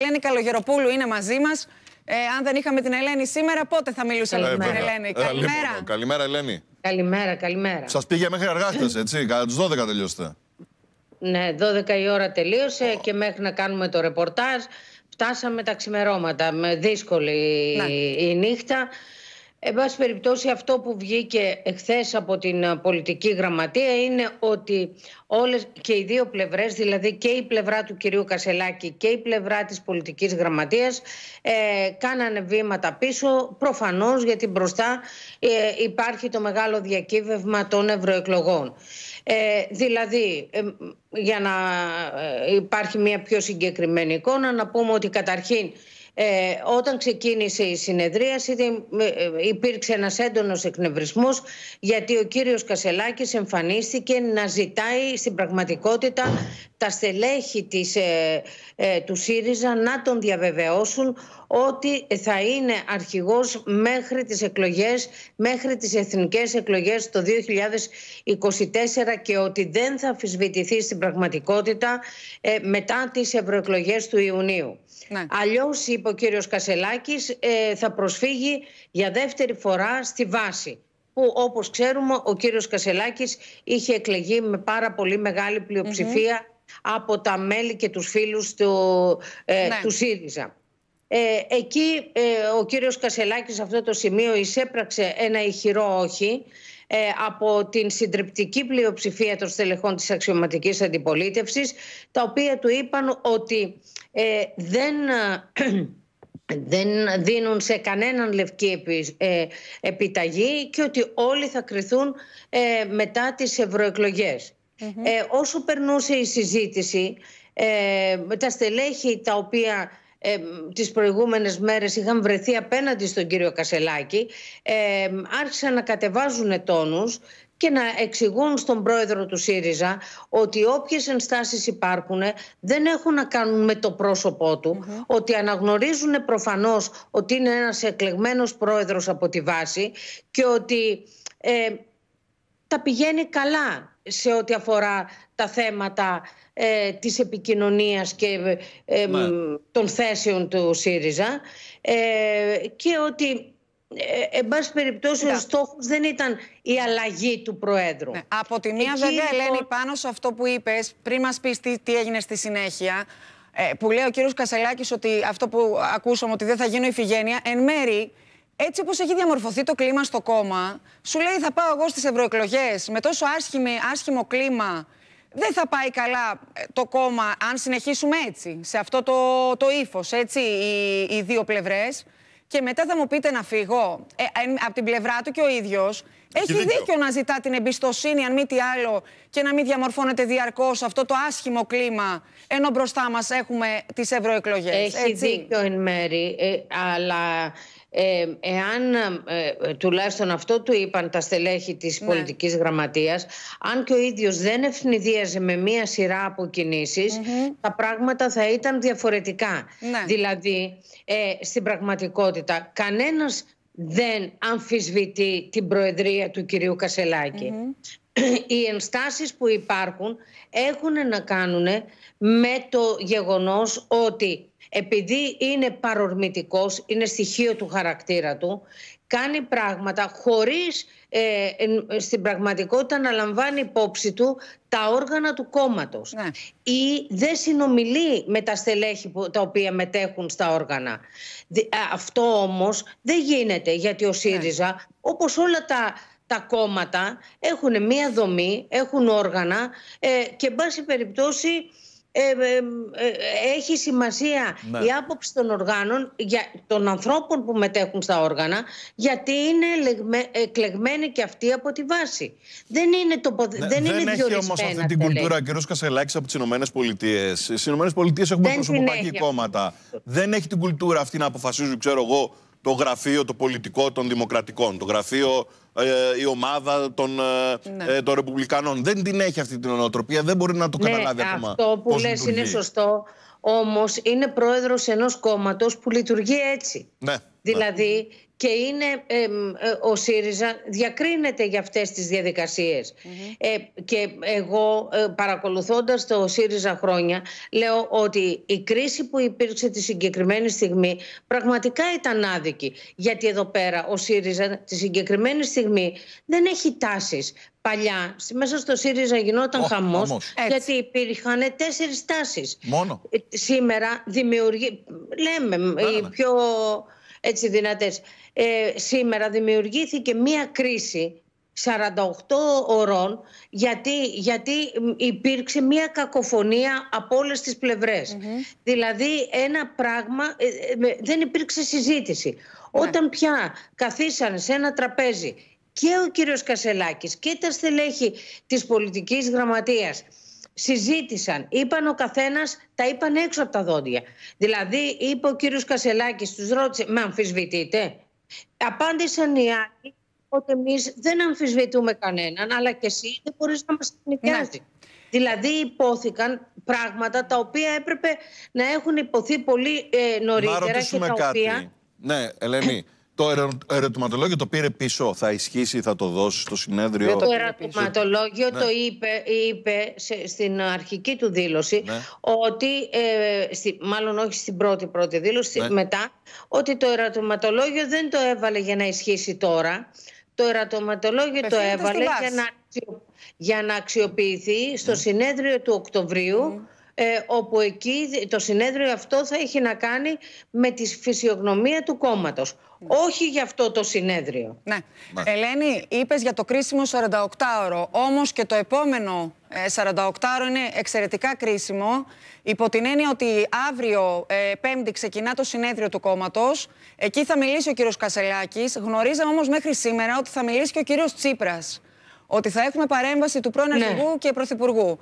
Ελένη Καλογεροπούλου είναι μαζί μας. Ε, αν δεν είχαμε την Ελένη σήμερα, πότε θα μιλούσαμε με την Ελένη. Ε, λοιπόν, καλημέρα. καλημέρα, Ελένη. Καλημέρα, καλημέρα. Σας πήγε μέχρι αργά έτσι. Κατά τις 12 τελειώσετε. Ναι, 12 η ώρα τελείωσε και μέχρι να κάνουμε το ρεπορτάζ φτάσαμε τα ξημερώματα. Με δύσκολη ναι. η νύχτα. Εν πάση περιπτώσει αυτό που βγήκε εχθές από την ε, πολιτική γραμματεία είναι ότι όλες και οι δύο πλευρές, δηλαδή και η πλευρά του κυρίου Κασελάκη και η πλευρά της πολιτικής γραμματείας ε, κάνανε βήματα πίσω προφανώς γιατί μπροστά ε, υπάρχει το μεγάλο διακύβευμα των ευρωεκλογών. Ε, δηλαδή, για να υπάρχει μια πιο συγκεκριμένη εικόνα, να πούμε ότι καταρχήν ε, όταν ξεκίνησε η συνεδρίαση ε, υπήρξε ένας έντονος εκνευρισμός γιατί ο κύριος Κασελάκης εμφανίστηκε να ζητάει στην πραγματικότητα τα στελέχη της, ε, του ΣΥΡΙΖΑ να τον διαβεβαιώσουν ότι θα είναι αρχηγός μέχρι τις εκλογές, μέχρι τις εθνικές εκλογές το 2024 και ότι δεν θα αφισβητηθεί στην πραγματικότητα ε, μετά τις ευρωεκλογές του Ιουνίου. Ναι. Αλλιώς, είπε ο κύριος Κασελάκης, ε, θα προσφύγει για δεύτερη φορά στη βάση που όπως ξέρουμε ο κύριος Κασελάκης είχε εκλεγεί με πάρα πολύ μεγάλη από τα μέλη και τους φίλους του, ε, ναι. του ΣΥΡΙΖΑ. Ε, εκεί ε, ο κύριος Κασελάκης σε αυτό το σημείο εισέπραξε ένα ηχηρό όχι ε, από την συντριπτική πλειοψηφία των στελεχών της αξιωματικής αντιπολίτευσης τα οποία του είπαν ότι ε, δεν δεν δίνουν σε κανέναν λευκή επιταγή και ότι όλοι θα κριθούν μετά τις ευρωεκλογες όσο περνούσε η συζήτηση, ε, τα στελέχη τα οποία ε, τις προηγούμενες μέρες είχαν βρεθεί απέναντι στον κύριο Κασελάκη ε, άρχισαν να κατεβάζουν τόνους και να εξηγούν στον πρόεδρο του ΣΥΡΙΖΑ ότι όποιες ενστάσεις υπάρχουν δεν έχουν να κάνουν με το πρόσωπό του, ότι αναγνωρίζουν προφανώς ότι είναι ένας εκλεγμένος πρόεδρος από τη βάση και ότι ε, τα πηγαίνει καλά σε ό,τι αφορά τα θέματα ε, της επικοινωνίας και ε, ναι. των θέσεων του ΣΥΡΙΖΑ ε, και ότι ε, εν πάση περιπτώσει, ο στόχος δεν ήταν η αλλαγή του Προέδρου. Ναι, από τη μία, βέβαια, λοιπόν Ελένη, πάνω σε αυτό που είπες πριν μας πεις τι, τι έγινε στη συνέχεια, ε, που λέει ο κύριος Κασελάκης ότι αυτό που ακούσαμε ότι δεν θα γίνω ηφηγένεια, εν μέρη έτσι όπως έχει διαμορφωθεί το κλίμα στο κόμμα, σου λέει θα πάω εγώ στις ευρωεκλογές με τόσο άσχημο, άσχημο κλίμα. Δεν θα πάει καλά ε, το κόμμα αν συνεχίσουμε έτσι, σε αυτό το, το ύφος, έτσι, οι, οι δύο πλευρές. Και μετά θα μου πείτε να φύγω. Ε, ε από την πλευρά του και ο ίδιος έχει δίκιο. να ζητά την εμπιστοσύνη, αν μη τι άλλο, και να μην διαμορφώνεται διαρκώς αυτό το άσχημο κλίμα, ενώ μπροστά μας έχουμε τις ευρωεκλογές. Έχει έτσι. δίκιο εν μέρη, ε, αλλά ε, εάν ε, ε, τουλάχιστον αυτό του είπαν τα στελέχη της ναι. πολιτικής γραμματείας αν και ο ίδιος δεν ευνηδίαζε με μία σειρά από τα πράγματα θα ήταν διαφορετικά. Ναι. Δηλαδή στην πραγματικότητα κανένας δεν αμφισβητεί την προεδρία του κυρίου οι ενστάσεις που υπάρχουν έχουν να κάνουν με το γεγονός ότι επειδή είναι παρορμητικός, είναι στοιχείο του χαρακτήρα του, κάνει πράγματα χωρίς ε, στην πραγματικότητα να λαμβάνει υπόψη του τα όργανα του κόμματος ναι. ή δεν συνομιλεί με τα στελέχη που, τα οποία μετέχουν στα όργανα. Αυτό όμως δεν γίνεται γιατί ο ΣΥΡΙΖΑ ναι. όπως όλα τα τα κόμματα έχουν μία δομή, έχουν όργανα ε, και εν πάση περιπτώσει ε, ε, ε, έχει σημασία ναι. η άποψη των οργάνων, για, των ανθρώπων που μετέχουν στα όργανα, γιατί είναι εκλεγμένοι και αυτοί από τη βάση. Δεν είναι το ναι, δεν, δεν είναι έχει όμως αυτή την κουλτούρα, κ. Κασελάκης, από τις ΗΠΑ. Πολιτείες. Στις Ηνωμένες Πολιτείες έχουμε προσωποπαϊκή κόμματα. Δεν έχει την κουλτούρα αυτή να αποφασίζουν, ξέρω εγώ, το γραφείο το πολιτικό των Δημοκρατικών, το γραφείο ε, η ομάδα των, ε, ναι. ε, των Ρεπουμπλικανών. Δεν την έχει αυτή την ονοτροπία, δεν μπορεί να το ναι, καταλάβει ναι, ακόμα. Αυτό που λες είναι σωστό. Όμως είναι πρόεδρος ενός κόμματος που λειτουργεί έτσι. Ναι. Δηλαδή και είναι ε, ο ΣΥΡΙΖΑ διακρίνεται για αυτές τις διαδικασιες ε, και εγώ ε, παρακολουθώντας το ΣΥΡΙΖΑ χρόνια λέω ότι η κρίση που υπήρξε τη συγκεκριμένη στιγμή πραγματικά ήταν άδικη. Γιατί εδώ πέρα ο ΣΥΡΙΖΑ τη συγκεκριμένη στιγμή δεν έχει τάσεις. Παλιά, μέσα στο ΣΥΡΙΖΑ γινόταν oh, χαμός, γιατί υπήρχαν τέσσερις τάσεις. Μόνο. Σήμερα δημιουργεί, λέμε, πιο έτσι δυνατές. Ε, σήμερα δημιουργήθηκε μία κρίση 48 ωρών γιατί, γιατί υπήρξε μια κακοφωνία από όλες τις πλευρες Δηλαδή ένα πράγμα, ε, ε, δεν υπήρξε συζήτηση. Ναι. Όταν πια καθίσαν σε ένα τραπέζι και ο κύριος Κασελάκης και τα στελέχη της πολιτικής γραμματείας συζήτησαν, είπαν ο καθένας, τα είπαν έξω από τα δόντια. Δηλαδή, είπε ο κύριος Κασελάκης, τους ρώτησε, Με αμφισβητείτε. Απάντησαν οι άλλοι ότι εμείς δεν αμφισβητούμε κανέναν, αλλά και εσύ δεν μπορείς να μας νοικιάζει. Ναι. Δηλαδή, υπόθηκαν πράγματα τα οποία έπρεπε να έχουν υποθεί πολύ ε, νωρίτερα να και κάτι. Ναι, Ελένη. Το ερωτηματολόγιο το πήρε πίσω. Θα ισχύσει, θα το δώσει στο συνέδριο. Ναι, το ερωτηματολόγιο ναι. το είπε, είπε στην αρχική του δήλωση ναι. ότι. Ε, μάλλον όχι στην πρώτη-πρώτη δήλωση, μετά. Ότι το ερωτηματολόγιο δεν το έβαλε για να ισχύσει τώρα. Το ερωτηματολόγιο το έβαλε για να, για να αξιοποιηθεί στο συνέδριο του Οκτωβρίου. Ε, όπου εκεί το συνέδριο αυτό θα έχει να κάνει με τη φυσιογνωμία του κόμματος. Ναι. Όχι για αυτό το συνέδριο. Ναι. ναι. Ελένη, είπες για το κρίσιμο 48ωρο. Όμως και το επόμενο 48ωρο ε, είναι εξαιρετικά κρίσιμο. Υπό την έννοια ότι αύριο, ε, Πέμπτη, ξεκινά το συνέδριο του κόμματος. Εκεί θα μιλήσει ο κύριος Κασελάκης. Γνωρίζαμε όμως μέχρι σήμερα ότι θα μιλήσει και ο κύριος Τσίπρας. Ότι θα έχουμε παρέμβαση του πρώην ναι. και πρωθυπουργού.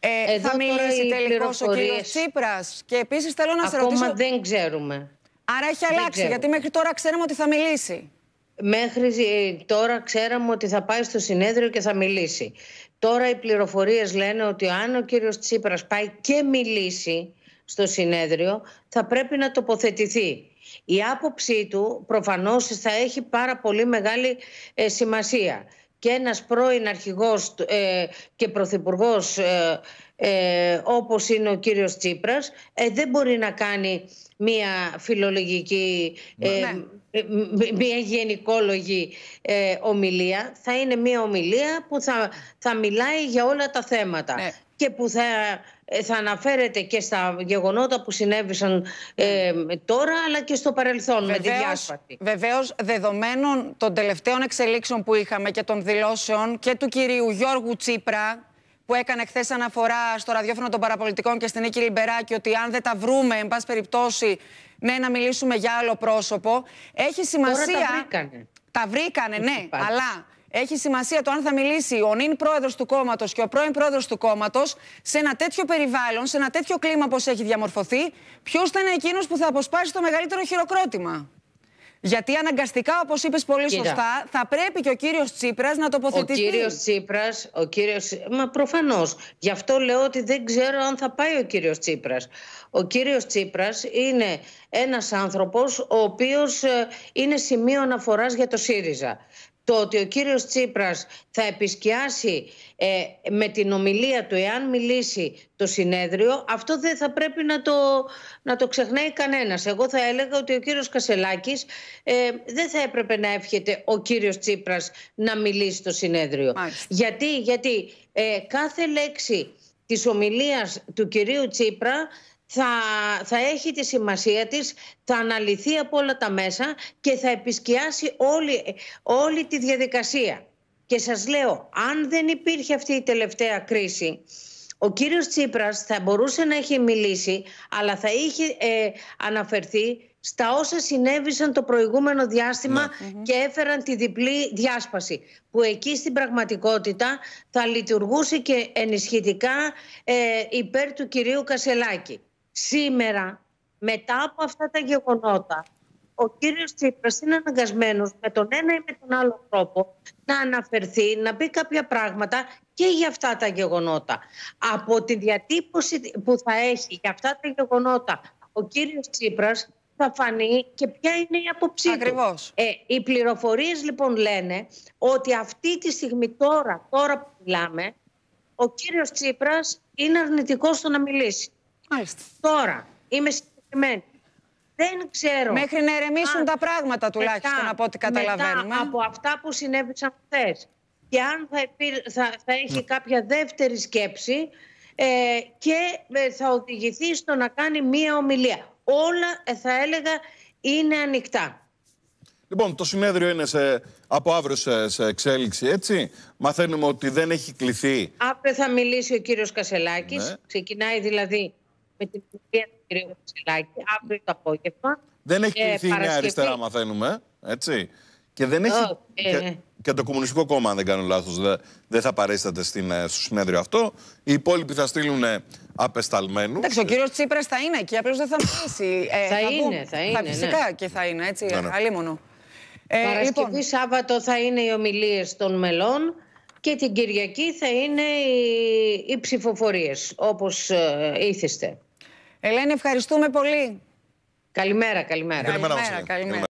Ε, θα μιλήσει τελικώ ο κύριος Τσίπρας. Και επίσης θέλω να σα σε ρωτήσω. Ακόμα δεν ξέρουμε. Άρα έχει αλλάξει, γιατί μέχρι τώρα ξέραμε ότι θα μιλήσει. Μέχρι ε, τώρα ξέραμε ότι θα πάει στο συνέδριο και θα μιλήσει. Τώρα οι πληροφορίες λένε ότι αν ο κύριος Τσίπρας πάει και μιλήσει στο συνέδριο θα πρέπει να τοποθετηθεί. Η άποψή του προφανώς θα έχει πάρα πολύ μεγάλη ε, σημασία και ένας πρώην αρχηγός ε, και πρωθυπουργός ε, ε, όπως είναι ο κύριος Τσίπρας ε, δεν μπορεί να κάνει μια φιλολογική, ναι. μια γενικόλογη ομιλία. Θα είναι μια ομιλία που θα, θα μιλάει για όλα τα θέματα ναι. και που θα ε, θα αναφέρεται και στα γεγονότα που συνέβησαν ε, τώρα, αλλά και στο παρελθόν με τη διάσπαση. Βεβαίως, δεδομένων των τελευταίων εξελίξεων που είχαμε και των δηλώσεων και του κυρίου Γιώργου Τσίπρα, που έκανε χθες αναφορά στο ραδιόφωνο των παραπολιτικών και στην Νίκη Λιμπεράκη, ότι αν δεν τα βρούμε, εν πάση περιπτώσει, ναι, να μιλήσουμε για άλλο πρόσωπο. Έχει σημασία. Τώρα τα βρήκανε. Τα βρήκανε, ναι, αλλά έχει σημασία το αν θα μιλήσει ο νυν πρόεδρος του κόμματος και ο πρώην πρόεδρος του κόμματος σε ένα τέτοιο περιβάλλον, σε ένα τέτοιο κλίμα όπως έχει διαμορφωθεί, ποιος θα είναι εκείνος που θα αποσπάσει το μεγαλύτερο χειροκρότημα. Γιατί αναγκαστικά, όπως είπες πολύ σωστά, θα πρέπει και ο κύριος Τσίπρας να τοποθετηθεί. Ο κύριος Τσίπρας, ο κύριος... Μα προφανώς. Γι' αυτό λέω ότι δεν ξέρω αν θα πάει ο κύριος Τσίπρας. Ο κύριος Τσίπρας είναι ένας άνθρωπος ο οποίος ε, είναι σημείο αναφοράς για το ΣΥΡΙΖΑ το ότι ο κύριος Τσίπρας θα επισκιάσει ε, με την ομιλία του εάν μιλήσει το συνέδριο, αυτό δεν θα πρέπει να το, να το ξεχνάει κανένας. Εγώ θα έλεγα ότι ο κύριος Κασελάκης ε, δεν θα έπρεπε να εύχεται ο κύριος Τσίπρας να μιλήσει το συνέδριο. Γιατί, γιατί ε, κάθε λέξη της ομιλίας του κυρίου Τσίπρα θα, θα έχει τη σημασία της, θα αναλυθεί από όλα τα μέσα και θα επισκιάσει όλη, όλη τη διαδικασία. Και σας λέω, αν δεν υπήρχε αυτή η τελευταία κρίση, ο κύριος Τσίπρας θα μπορούσε να έχει μιλήσει, αλλά θα είχε ε, αναφερθεί στα όσα συνέβησαν το προηγούμενο διάστημα ναι. και έφεραν τη διπλή διάσπαση που εκεί στην πραγματικότητα θα λειτουργούσε και ενισχυτικά ε, υπέρ του κυρίου Κασελάκη. Σήμερα, μετά από αυτά τα γεγονότα, ο κύριος Τσίπρας είναι αναγκασμένος με τον ένα ή με τον άλλο τρόπο να αναφερθεί, να πει κάποια πράγματα και για αυτά τα γεγονότα. Από τη διατύπωση που θα έχει για αυτά τα γεγονότα ο κύριος Τσίπρας θα φανεί και ποια είναι η αποψή του. Ε, οι πληροφορίες λοιπόν λένε ότι αυτή τη στιγμή τώρα, τώρα που μιλάμε, ο κύριος Τσίπρας είναι αρνητικός στο να μιλήσει. Τώρα είμαι συγκεκριμένη. Δεν ξέρω. Μέχρι να ερεμήσουν τα πράγματα τουλάχιστον μετά, από ό,τι καταλαβαίνουμε. Μετά από αυτά που συνέβησαν χθες. Και αν θα, θα, έχει ναι. κάποια δεύτερη σκέψη ε, και ε, θα οδηγηθεί στο να κάνει μία ομιλία. Όλα, ε, θα έλεγα, είναι ανοιχτά. Λοιπόν, το συνέδριο είναι σε, από αύριο σε, εξέλιξη, έτσι. Μαθαίνουμε ότι δεν έχει κληθεί. Αύριο θα μιλήσει ο κύριος Κασελάκης. Ναι. Ξεκινάει δηλαδή με την κυρία του κυρίου αύριο το απόγευμα. Δεν έχει κρυφθεί η Νέα Αριστερά, μαθαίνουμε. Έτσι. Και, δεν έχει... Ε. και, το Κομμουνιστικό Κόμμα, αν δεν κάνω λάθος, δεν θα παρέσταται στην, ε, στο συνέδριο αυτό. Οι υπόλοιποι θα στείλουν απεσταλμένους. Εντάξει, ο κύριος Τσίπρας θα είναι εκεί, απλώς δεν θα μιλήσει. Ε, θα, είναι, θα είναι. Θα ναι. φυσικά ναι. και θα είναι, έτσι. Ναι, ναι. Ε, Παρασκευή λοιπόν. Σάββατο θα είναι οι ομιλίες των μελών και την Κυριακή θα είναι οι, οι ψηφοφορίες, όπως Ελένη, ευχαριστούμε πολύ. Καλημέρα, καλημέρα. Καλημέρα, καλημέρα.